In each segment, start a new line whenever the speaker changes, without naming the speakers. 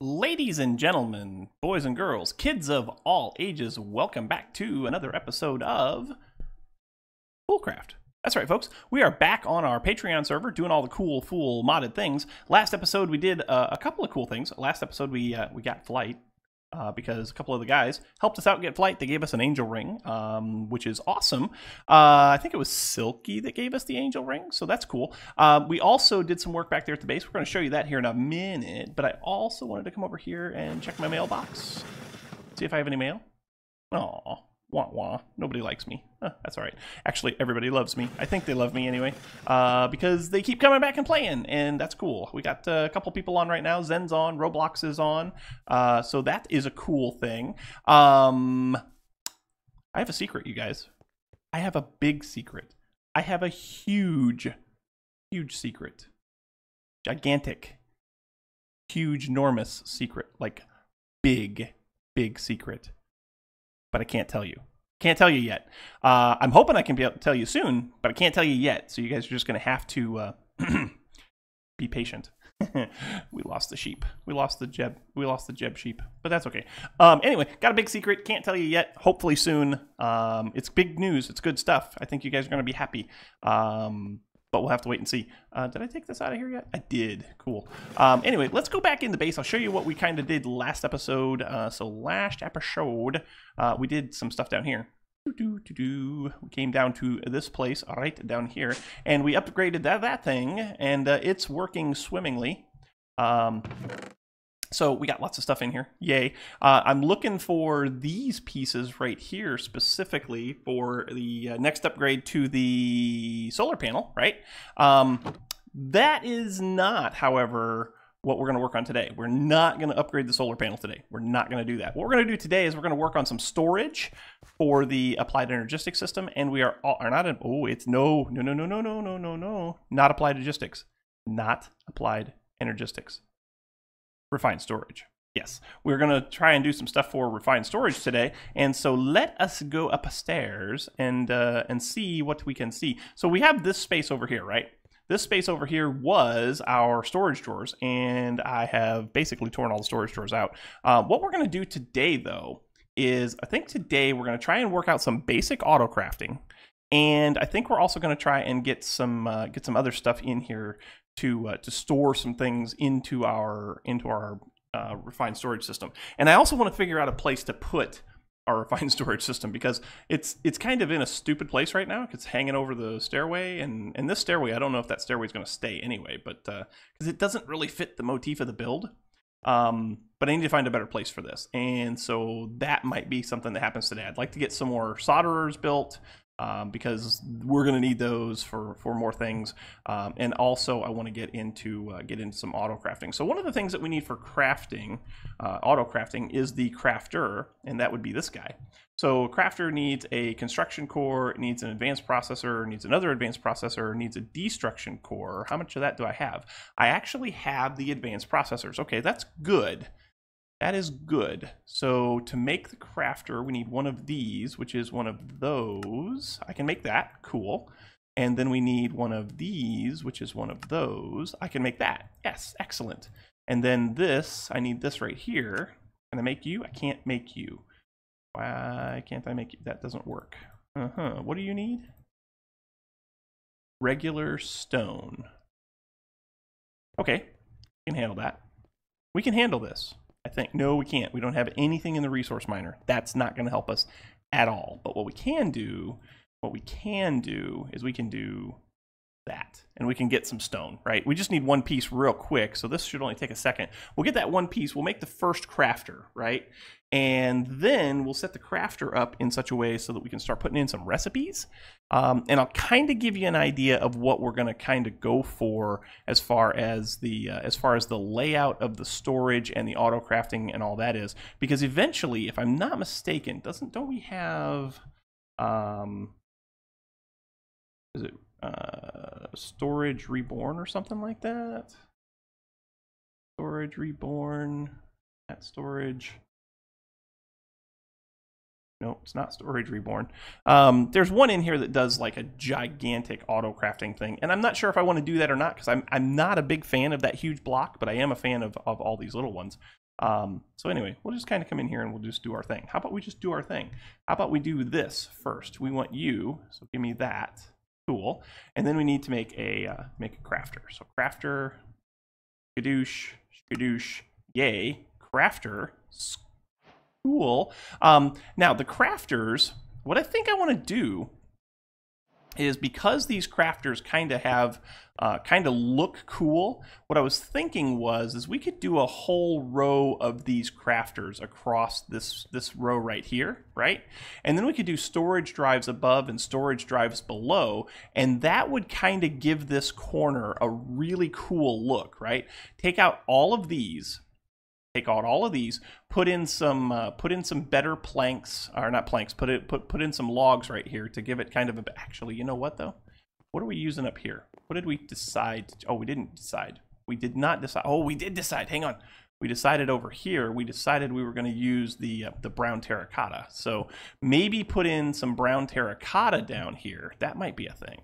Ladies and gentlemen, boys and girls, kids of all ages, welcome back to another episode of Foolcraft. That's right, folks. We are back on our Patreon server doing all the cool, fool, modded things. Last episode, we did uh, a couple of cool things. Last episode, we uh, we got Flight uh, because a couple of the guys helped us out get flight. They gave us an angel ring, um, which is awesome. Uh, I think it was Silky that gave us the angel ring, so that's cool. Uh, we also did some work back there at the base. We're going to show you that here in a minute, but I also wanted to come over here and check my mailbox, see if I have any mail. Oh, Wah wah. Nobody likes me. Huh, that's all right. Actually, everybody loves me. I think they love me anyway, uh, because they keep coming back and playing, and that's cool. We got uh, a couple people on right now. Zen's on. Roblox is on. Uh, so that is a cool thing. Um, I have a secret, you guys. I have a big secret. I have a huge, huge secret. Gigantic, huge, enormous secret. Like, big, big secret but I can't tell you. Can't tell you yet. Uh, I'm hoping I can be able to tell you soon, but I can't tell you yet. So you guys are just going to have to uh, be patient. we lost the sheep. We lost the Jeb. We lost the Jeb sheep, but that's okay. Um, anyway, got a big secret. Can't tell you yet. Hopefully soon. Um, it's big news. It's good stuff. I think you guys are going to be happy. Um, but we'll have to wait and see. Uh, did I take this out of here yet? I did. Cool. Um, anyway, let's go back in the base. I'll show you what we kind of did last episode. Uh, so last episode, uh, we did some stuff down here. we came down to this place right down here, and we upgraded that, that thing, and uh, it's working swimmingly. Um, so we got lots of stuff in here. Yay. Uh, I'm looking for these pieces right here specifically for the uh, next upgrade to the solar panel, right? Um, that is not, however, what we're going to work on today. We're not going to upgrade the solar panel today. We're not going to do that. What we're going to do today is we're going to work on some storage for the applied energistic system, and we are all, are not oh, it's no, no, no, no, no, no, no, no, no, not applied logistics, not applied energistics refined storage. Yes, we're going to try and do some stuff for refined storage today. And so let us go upstairs and, uh, and see what we can see. So we have this space over here, right? This space over here was our storage drawers, and I have basically torn all the storage drawers out. Uh, what we're going to do today, though, is I think today we're going to try and work out some basic auto crafting and I think we're also going to try and get some uh, get some other stuff in here to uh, to store some things into our into our uh, refined storage system. And I also want to figure out a place to put our refined storage system because it's it's kind of in a stupid place right now. It's hanging over the stairway, and and this stairway, I don't know if that stairway is going to stay anyway, but because uh, it doesn't really fit the motif of the build. Um, but I need to find a better place for this, and so that might be something that happens today. I'd like to get some more solderers built um, because we're going to need those for for more things. Um, and also, I want to get into uh, get into some auto crafting. So one of the things that we need for crafting, uh, auto crafting, is the crafter, and that would be this guy. So crafter needs a construction core, needs an advanced processor, needs another advanced processor, needs a destruction core. How much of that do I have? I actually have the advanced processors. Okay, that's good. That is good. So to make the crafter, we need one of these, which is one of those. I can make that. Cool. And then we need one of these, which is one of those. I can make that. Yes, excellent. And then this, I need this right here. Can I make you? I can't make you. Why can't I make you? That doesn't work. Uh-huh. What do you need? Regular stone. Okay, we can handle that. We can handle this. I think, no, we can't. We don't have anything in the resource miner. That's not going to help us at all. But what we can do, what we can do is we can do that and we can get some stone, right? We just need one piece real quick. So this should only take a second. We'll get that one piece. We'll make the first crafter, right? And then we'll set the crafter up in such a way so that we can start putting in some recipes. Um, and I'll kind of give you an idea of what we're going to kind of go for as far as the uh, as far as the layout of the storage and the auto crafting and all that is. Because eventually, if I'm not mistaken, doesn't don't we have um, is it uh,
Storage Reborn or something like that. Storage Reborn,
at Storage. No, it's not Storage Reborn. Um, there's one in here that does like a gigantic auto crafting thing, and I'm not sure if I want to do that or not because I'm I'm not a big fan of that huge block, but I am a fan of of all these little ones. Um, so anyway, we'll just kind of come in here and we'll just do our thing. How about we just do our thing? How about we do this first? We want you, so give me that. Tool, And then we need to make a uh, make a crafter. So crafter, skadoosh, skadoosh, yay, crafter, school. Um, now the crafters, what I think I want to do is because these crafters kind of have uh, kind of look cool what i was thinking was is we could do a whole row of these crafters across this this row right here right and then we could do storage drives above and storage drives below and that would kind of give this corner a really cool look right take out all of these take out all of these, put in some uh, put in some better planks or not planks, put it put put in some logs right here to give it kind of a. Actually, you know what though? What are we using up here? What did we decide? Oh, we didn't decide. We did not decide. Oh, we did decide. Hang on. We decided over here, we decided we were going to use the uh, the brown terracotta. So maybe put in some brown terracotta down here. That might be a thing.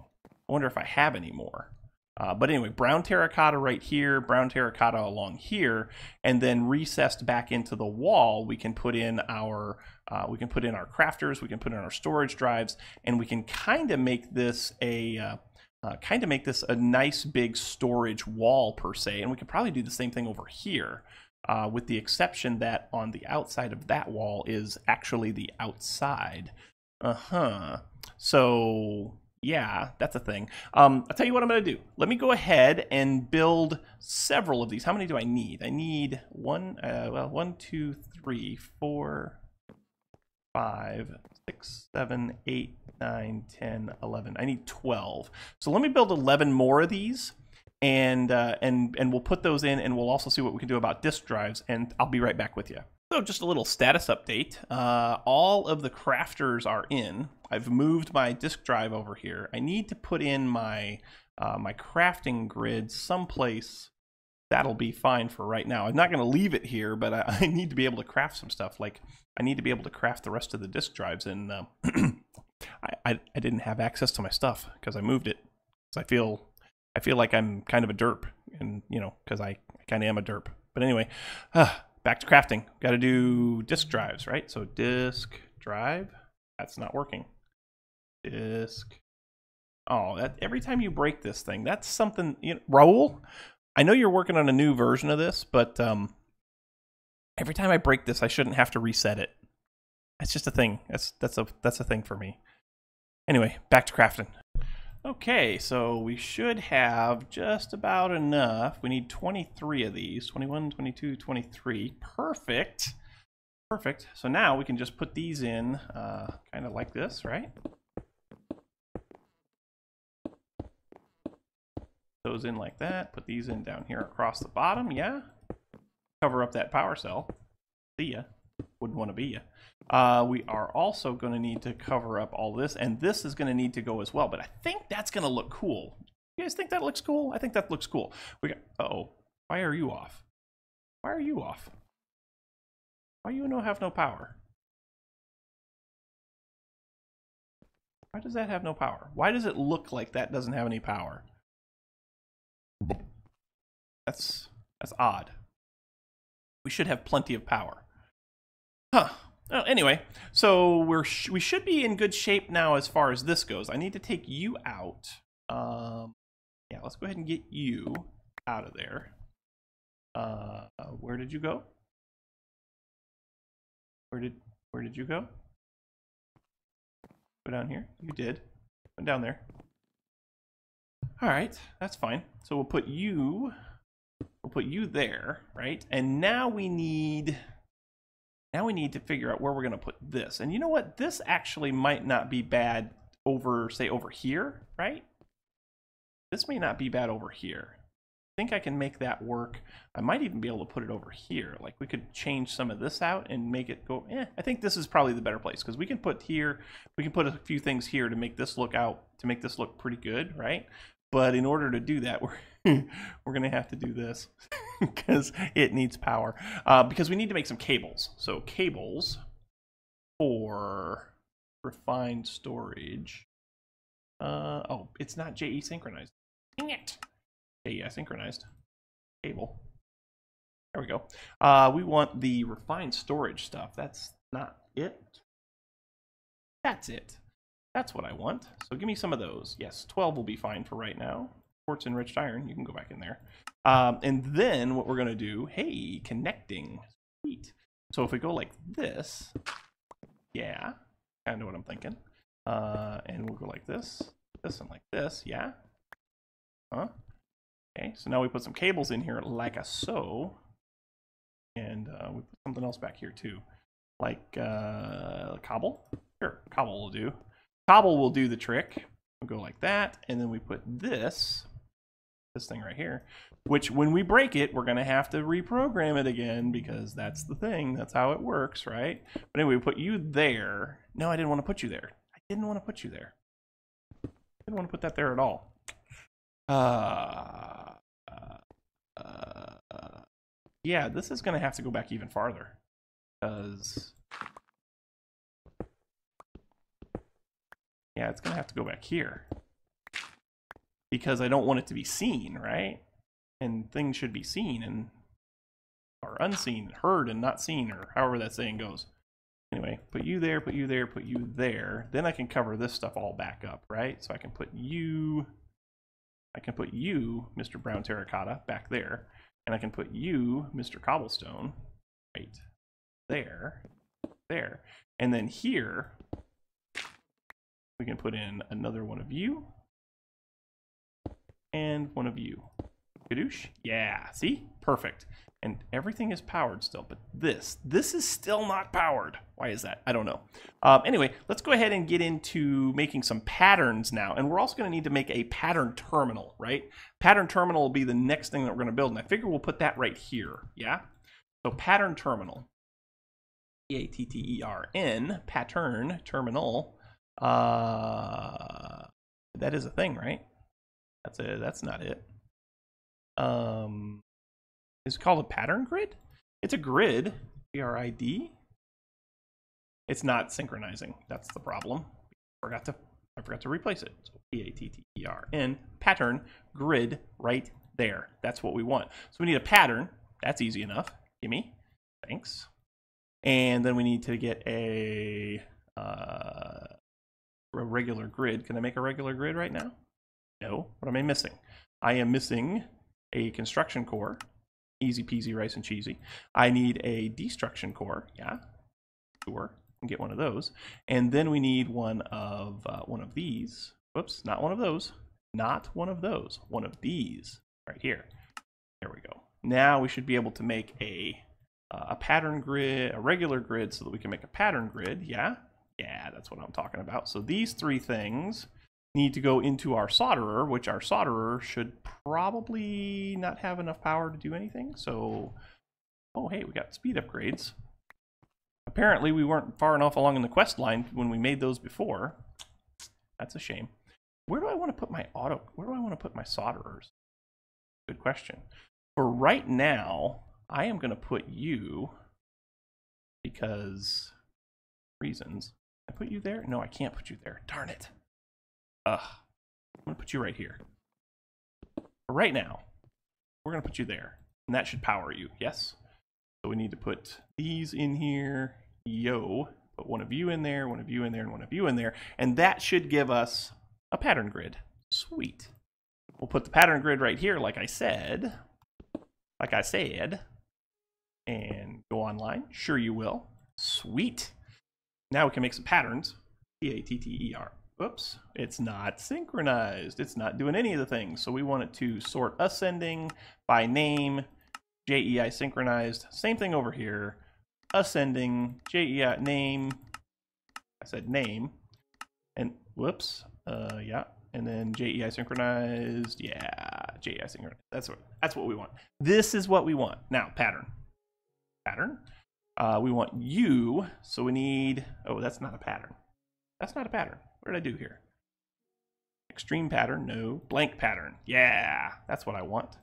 I wonder if I have any more. Uh, but anyway, brown terracotta right here, brown terracotta along here, and then recessed back into the wall, we can put in our uh, we can put in our crafters, we can put in our storage drives, and we can kind of make this a uh, uh kind of make this a nice big storage wall per se. And we can probably do the same thing over here, uh, with the exception that on the outside of that wall is actually the outside. Uh huh. So yeah, that's a thing. Um, I'll tell you what I'm going to do. Let me go ahead and build several of these. How many do I need? I need one, uh, well, one, two, three, four, five, six, seven, eight, nine, ten, eleven. I need 12. So let me build 11 more of these. And, uh, and, and we'll put those in and we'll also see what we can do about disk drives. And I'll be right back with you. So just a little status update. Uh, all of the crafters are in. I've moved my disk drive over here. I need to put in my uh, my crafting grid someplace that'll be fine for right now. I'm not going to leave it here, but I, I, need to be able to craft some stuff. Like I need to be able to craft the rest of the disk drives, and uh, I, I, I didn't have access to my stuff because I moved it. Because so I feel I feel like I'm kind of a derp, and you know, because I, I kind of am a derp. But anyway, uh, back to crafting. Got to do disk drives, right? So disk drive. That's not working. Disk. Oh, that, every time you break this thing, that's something. You know, Raul, I know you're working on a new version of this, but um, every time I break this, I shouldn't have to reset it. That's just a thing. That's that's a that's a thing for me. Anyway, back to crafting. Okay, so we should have just about enough. We need 23 of these. 21, 22, 23. Perfect. Perfect. So now we can just put these in uh, kind of like this, right? those in like that. Put these in down here across the bottom. Yeah. Cover up that power cell. See ya. Wouldn't want to be ya. Uh, we are also going to need to cover up all this. And this is going to need to go as well. But I think that's going to look cool. You guys think that looks cool? I think that looks cool. We got, uh oh Why are you off? Why are you off?
Why you no have no power? Why does that have no power? Why does it look like that doesn't have any power? That's that's odd.
We should have plenty of power. Huh. Well, anyway, so we're sh we should be in good shape now as far as this goes. I need to take you out. Um, yeah, let's go ahead and get you out of there. Uh, where did you go?
Where did where did you go?
Go down here. You did. Went down there. All right, that's fine. So we'll put you, we'll put you there, right? And now we need, now we need to figure out where we're gonna put this. And you know what? This actually might not be bad over, say over here, right? This may not be bad over here. I think I can make that work. I might even be able to put it over here. Like we could change some of this out and make it go, eh, I think this is probably the better place because we can put here, we can put a few things here to make this look out, to make this look pretty good, right? But in order to do that, we're we're going to have to do this because it needs power. Uh, because we need to make some cables. So cables for refined storage. Uh, oh, it's not JE synchronized.
Dang it. JE synchronized. Cable. There we go. Uh,
we want the refined storage stuff. That's not it. That's it. That's what I want. So give me some of those. Yes, 12 will be fine for right now. Quartz enriched iron, you can go back in there. Um, and then what we're going to do, hey, connecting. Sweet. So if we go like this, yeah, I know what I'm thinking. Uh, and we'll go like this, this, and like this, yeah. Huh? Okay, so now we put some cables in here like a so. And uh, we put something else back here too, like uh, cobble. Sure, cobble will do. Cobble will do the trick. We'll go like that, and then we put this, this thing right here, which when we break it, we're going to have to reprogram it again because that's the thing. That's how it works, right? But anyway, we put you there. No, I didn't want to put you there. I didn't want to put you there. I didn't want to put that there at all. Uh, uh, uh yeah, this is going to have to
go back even farther because
Yeah, it's gonna have to go back here. Because I don't want it to be seen, right? And things should be seen and or unseen, heard and not seen, or however that saying goes. Anyway, put you there, put you there, put you there. Then I can cover this stuff all back up, right? So I can put you, I can put you, Mr. Brown Terracotta, back there. And I can put you, Mr. Cobblestone, right there, there. And then here, we can put in another one of you. And one of you. Kadoosh? Yeah, see? Perfect. And everything is powered still, but this, this is still not powered. Why is that? I don't know. Um, anyway, let's go ahead and get into making some patterns now. And we're also gonna need to make a pattern terminal, right? Pattern terminal will be the next thing that we're gonna build. And I figure we'll put that right here, yeah? So pattern terminal, P-A-T-T-E-R-N, pattern terminal. Uh, that is a thing, right? That's a that's
not it. Um, it's called a pattern grid. It's a
grid. G R I D. It's not synchronizing. That's the problem. I forgot to I forgot to replace it. So P A T T E R N pattern grid right there. That's what we want. So we need a pattern. That's easy enough. Gimme. Thanks. And then we need to get a uh, a regular grid. Can I make a regular grid right now? No. What am I missing? I am missing a construction core. Easy peasy, rice and cheesy. I need a destruction core. Yeah, sure. get one of those. And then we need one of uh, one of these. Whoops, not one of those. Not one of those. One of these right here. There we go. Now we should be able to make a uh, a pattern grid, a regular grid, so that we can make a pattern grid. Yeah. Yeah, that's what I'm talking about. So these three things need to go into our solderer, which our solderer should probably not have enough power to do anything. So, oh hey, we got speed upgrades. Apparently we weren't far enough along in the quest line when we made those before. That's a shame. Where do I want to put my auto, where do I want to put my solderers? Good question. For right now, I am going to put you,
because reasons, I put you there? No, I can't put you there. Darn it. Ugh. I'm going to put you right here.
right now, we're going to put you there. And that should power you, yes? So we need to put these in here. Yo. Put one of you in there, one of you in there, and one of you in there. And that should give us a pattern grid. Sweet. We'll put the pattern grid right here, like I said. Like I said. And go online. Sure you will. Sweet. Now we can make some patterns. P-A-T-T-E-R. Oops, it's not synchronized. It's not doing any of the things. So we want it to sort ascending by name, JEI synchronized. Same thing over here. Ascending, JEI name. I said name. And whoops. Uh, yeah. And then JEI synchronized. Yeah, JEI synchronized. That's what that's what we want. This is what we want. Now, pattern. Pattern. Uh, we want u, so we need, oh, that's not a pattern. That's not a pattern. What did I do here? Extreme pattern, no. Blank pattern. Yeah, that's what I want.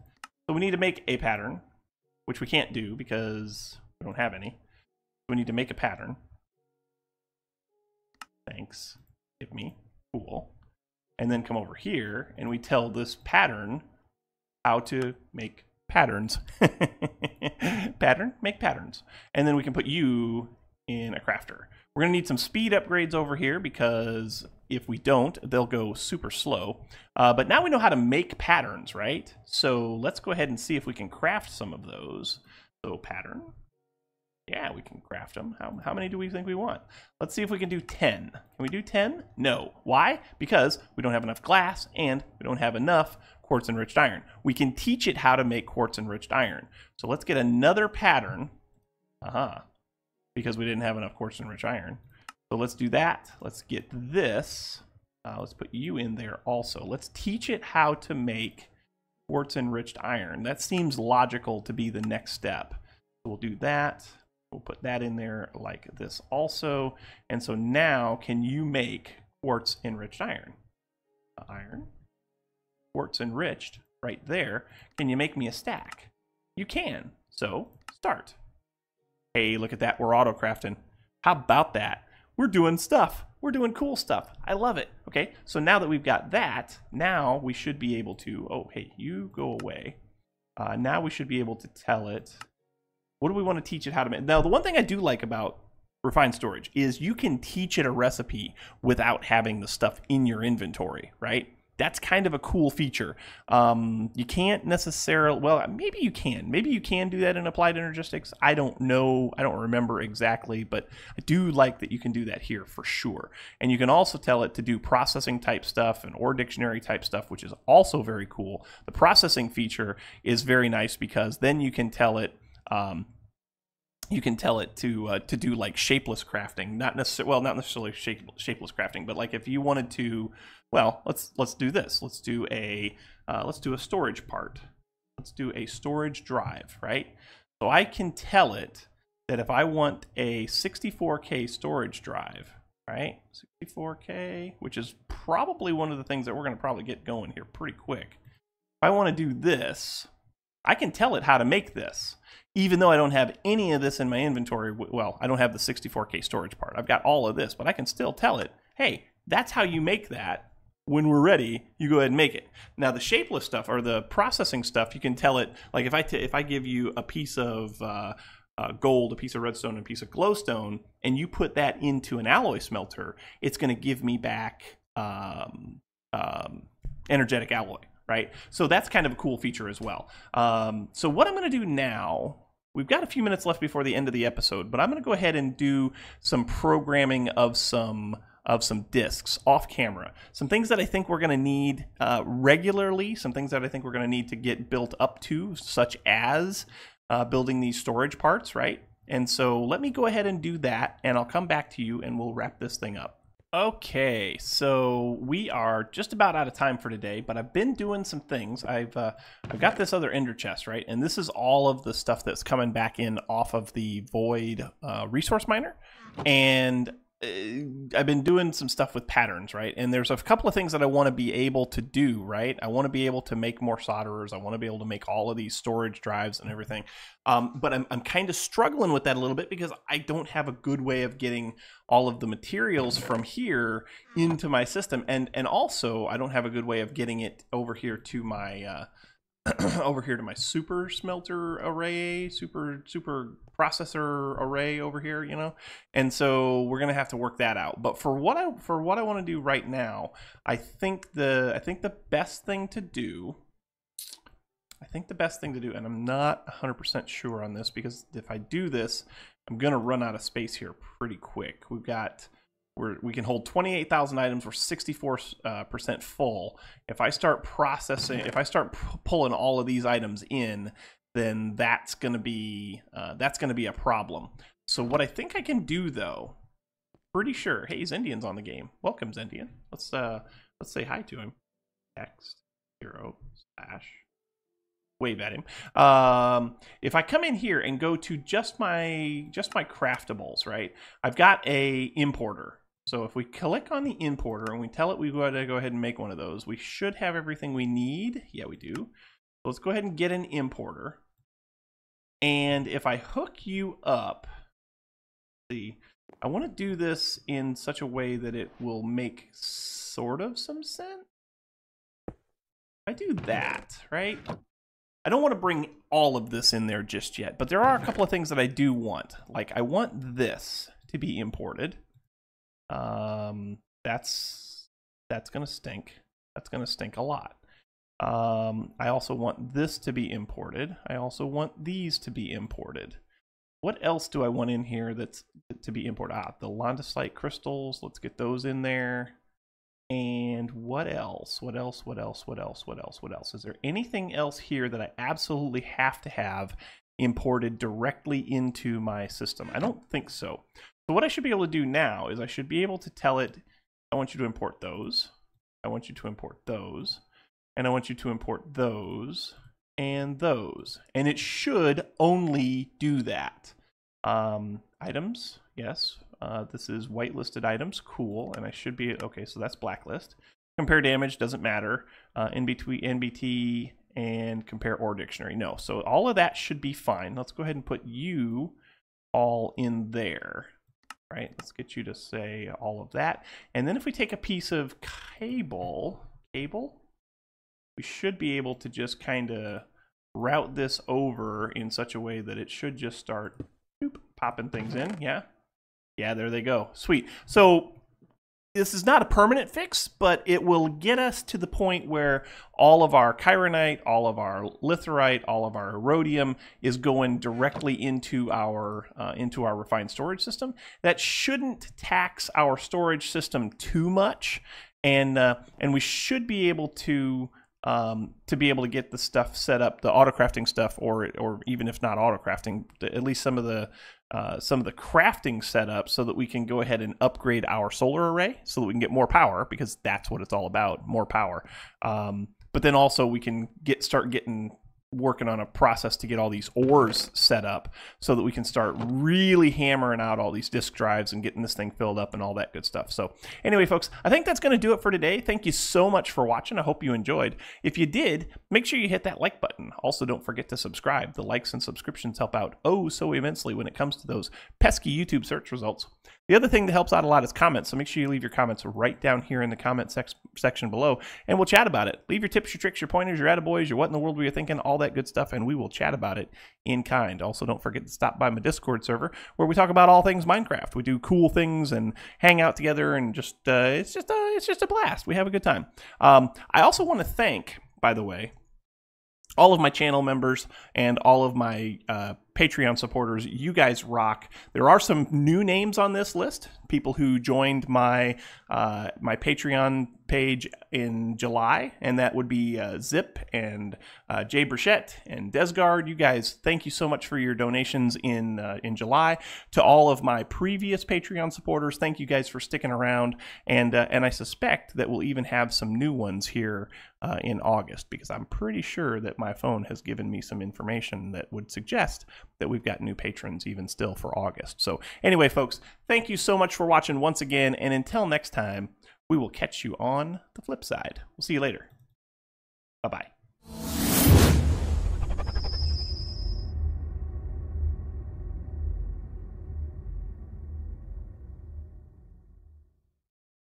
So we need to make a pattern, which we can't do because we don't have any. So we need to make a pattern. Thanks. Give me. Cool. And then come over here and we tell this pattern how to make patterns. Pattern, make patterns. And then we can put you in a crafter. We're going to need some speed upgrades over here because if we don't, they'll go super slow. Uh, but now we know how to make patterns, right? So let's go ahead and see if we can craft some of those. So pattern. Yeah, we can craft them. How, how many do we think we want? Let's see if we can do 10. Can we do 10? No. Why? Because we don't have enough glass and we don't have enough quartz enriched iron. We can teach it how to make quartz enriched iron. So let's get another pattern. Uh-huh. Because we didn't have enough quartz enriched iron. So let's do that. Let's get this. Uh, let's put you in there also. Let's teach it how to make quartz enriched iron. That seems logical to be the next step. So we'll do that. We'll put that in there like this also. And so now can you make quartz enriched iron? Uh, iron quartz enriched right there. Can you make me a stack? You can. So start. Hey, look at that. We're auto crafting. How about that? We're doing stuff. We're doing cool stuff. I love it. Okay, so now that we've got that, now we should be able to, oh, hey, you go away. Uh, now we should be able to tell it, what do we want to teach it how to make? Now, the one thing I do like about refined storage is you can teach it a recipe without having the stuff in your inventory, right? that's kind of a cool feature. Um, you can't necessarily, well, maybe you can. Maybe you can do that in applied energistics. I don't know. I don't remember exactly, but I do like that you can do that here for sure. And you can also tell it to do processing type stuff and or dictionary type stuff, which is also very cool. The processing feature is very nice because then you can tell it. Um, you can tell it to uh, to do like shapeless crafting, not necessarily well, not necessarily shape shapeless crafting, but like if you wanted to, well, let's let's do this. Let's do a uh, let's do a storage part. Let's do a storage drive, right? So I can tell it that if I want a 64k storage drive, right? 64k, which is probably one of the things that we're going to probably get going here pretty quick. If I want to do this, I can tell it how to make this, even though I don't have any of this in my inventory. Well, I don't have the 64K storage part. I've got all of this, but I can still tell it, hey, that's how you make that. When we're ready, you go ahead and make it. Now, the shapeless stuff or the processing stuff, you can tell it, like if I if I give you a piece of uh, uh, gold, a piece of redstone, and a piece of glowstone, and you put that into an alloy smelter, it's going to give me back um, um, energetic alloy right? So that's kind of a cool feature as well. Um, so what I'm going to do now, we've got a few minutes left before the end of the episode, but I'm going to go ahead and do some programming of some of some discs off camera. Some things that I think we're going to need uh, regularly, some things that I think we're going to need to get built up to, such as uh, building these storage parts, right? And so let me go ahead and do that, and I'll come back to you and we'll wrap this thing up. Okay, so we are just about out of time for today, but I've been doing some things. I've uh, I've got this other Ender chest, right? And this is all of the stuff that's coming back in off of the Void uh, resource miner. And uh, I've been doing some stuff with patterns, right? And there's a couple of things that I want to be able to do, right? I want to be able to make more solderers. I want to be able to make all of these storage drives and everything. Um, but I'm, I'm kind of struggling with that a little bit because I don't have a good way of getting all of the materials from here into my system. And, and also, I don't have a good way of getting it over here to my. Uh, over here to my super smelter array, super super processor array over here, you know? And so we're gonna have to work that out. But for what I for what I want to do right now, I think the I think the best thing to do I think the best thing to do, and I'm not 100% sure on this because if I do this, I'm going to run out of space here pretty quick. We've got, we're, we can hold 28,000 items. We're 64% uh, full. If I start processing, if I start pulling all of these items in, then that's going to be uh, that's going to be a problem. So what I think I can do though, pretty sure. Hey, Zendian's on the game. Welcome, Zendian. Let's uh let's say hi to him. Text zero slash wave at him. Um, if I come in here and go to just my just my craftables, right? I've got a importer. So if we click on the importer and we tell it we got to go ahead and make one of those, we should have everything we need. Yeah, we do. Let's go ahead and get an importer. And if I hook you up, see, I want to do this in such a way that it will make sort of some sense. I do that, right? I don't want to bring all of this in there just yet, but there are a couple of things that I do want. Like I want this to be imported. Um, that's that's gonna stink. That's gonna stink a lot. Um, I also want this to be imported. I also want these to be imported. What else do I want in here that's to be imported? Ah, the Londosite crystals. Let's get those in there. And what else? What else? What else? What else? What else? What else? Is there anything else here that I absolutely have to have imported directly into my system? I don't think so. So what I should be able to do now is I should be able to tell it, I want you to import those. I want you to import those and I want you to import those and those. And it should only do that. Um, items, yes. Uh, this is whitelisted items, cool. And I should be, okay, so that's blacklist. Compare damage, doesn't matter. Uh, between NBT and compare or dictionary, no. So all of that should be fine. Let's go ahead and put you all in there right? Let's get you to say all of that. And then if we take a piece of cable, cable, we should be able to just kind of route this over in such a way that it should just start boop, popping things in. Yeah. Yeah, there they go. Sweet. So this is not a permanent fix, but it will get us to the point where all of our chironite, all of our litharite, all of our erodium is going directly into our uh, into our refined storage system. That shouldn't tax our storage system too much, and uh, and we should be able to um, to be able to get the stuff set up, the autocrafting stuff, or or even if not autocrafting, at least some of the uh, some of the crafting set up, so that we can go ahead and upgrade our solar array, so that we can get more power, because that's what it's all about, more power. Um, but then also we can get start getting working on a process to get all these ores set up so that we can start really hammering out all these disk drives and getting this thing filled up and all that good stuff. So anyway, folks, I think that's going to do it for today. Thank you so much for watching. I hope you enjoyed. If you did, make sure you hit that like button. Also, don't forget to subscribe. The likes and subscriptions help out oh so immensely when it comes to those pesky YouTube search results. The other thing that helps out a lot is comments. So make sure you leave your comments right down here in the comment section below, and we'll chat about it. Leave your tips, your tricks, your pointers, your attaboys, your what in the world were you thinking, all that good stuff, and we will chat about it in kind. Also, don't forget to stop by my Discord server where we talk about all things Minecraft. We do cool things and hang out together, and just uh, it's just a uh, it's just a blast. We have a good time. Um, I also want to thank, by the way, all of my channel members and all of my uh, Patreon supporters, you guys rock. There are some new names on this list. People who joined my uh, my Patreon page in July, and that would be uh, Zip and uh, Jay Bruchette and Desgard. You guys, thank you so much for your donations in uh, in July. To all of my previous Patreon supporters, thank you guys for sticking around, and uh, and I suspect that we'll even have some new ones here uh, in August because I'm pretty sure that my phone has given me some information that would suggest that we've got new patrons even still for August. So, anyway, folks, thank you so much for watching once again. And until next time, we will catch you on the flip side. We'll see you later. Bye bye.